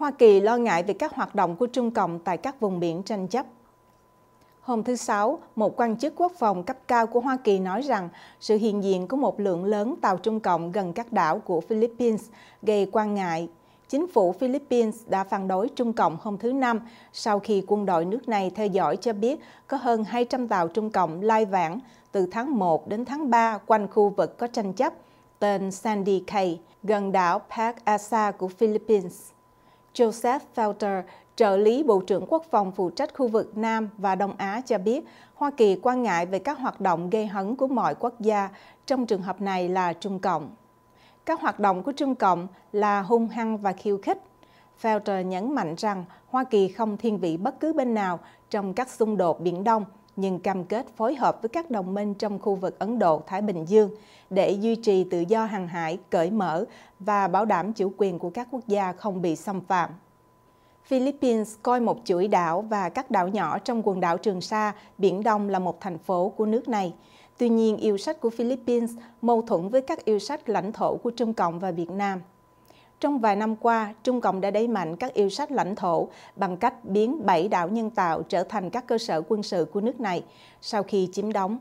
Hoa Kỳ lo ngại về các hoạt động của Trung Cộng tại các vùng biển tranh chấp. Hôm thứ Sáu, một quan chức quốc phòng cấp cao của Hoa Kỳ nói rằng sự hiện diện của một lượng lớn tàu Trung Cộng gần các đảo của Philippines gây quan ngại. Chính phủ Philippines đã phản đối Trung Cộng hôm thứ Năm sau khi quân đội nước này theo dõi cho biết có hơn 200 tàu Trung Cộng lai vãng từ tháng 1 đến tháng 3 quanh khu vực có tranh chấp tên Sandy Cay gần đảo Park Asa của Philippines. Joseph Felter, trợ lý Bộ trưởng Quốc phòng phụ trách khu vực Nam và Đông Á cho biết, Hoa Kỳ quan ngại về các hoạt động gây hấn của mọi quốc gia, trong trường hợp này là Trung Cộng. Các hoạt động của Trung Cộng là hung hăng và khiêu khích. Felter nhấn mạnh rằng Hoa Kỳ không thiên vị bất cứ bên nào trong các xung đột Biển Đông – nhưng cam kết phối hợp với các đồng minh trong khu vực Ấn Độ-Thái Bình Dương để duy trì tự do hàng hải cởi mở và bảo đảm chủ quyền của các quốc gia không bị xâm phạm. Philippines coi một chuỗi đảo và các đảo nhỏ trong quần đảo Trường Sa, Biển Đông là một thành phố của nước này. Tuy nhiên, yêu sách của Philippines mâu thuẫn với các yêu sách lãnh thổ của Trung Cộng và Việt Nam. Trong vài năm qua, Trung Cộng đã đẩy mạnh các yêu sách lãnh thổ bằng cách biến bảy đảo nhân tạo trở thành các cơ sở quân sự của nước này sau khi chiếm đóng.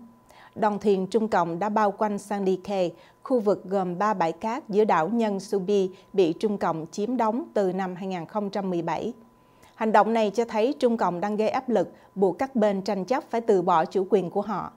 Đoàn thuyền Trung Cộng đã bao quanh Sandy Cay, khu vực gồm ba bãi cát giữa đảo Nhân Subi bị Trung Cộng chiếm đóng từ năm 2017. Hành động này cho thấy Trung Cộng đang gây áp lực buộc các bên tranh chấp phải từ bỏ chủ quyền của họ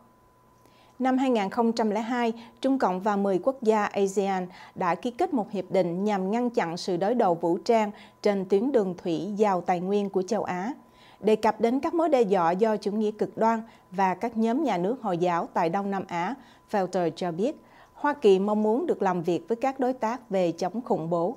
năm 2002, Trung Cộng và 10 quốc gia ASEAN đã ký kết một hiệp định nhằm ngăn chặn sự đối đầu vũ trang trên tuyến đường thủy giàu tài nguyên của châu Á, đề cập đến các mối đe dọa do chủ nghĩa cực đoan và các nhóm nhà nước Hồi giáo tại Đông Nam Á, Felter cho biết, Hoa Kỳ mong muốn được làm việc với các đối tác về chống khủng bố.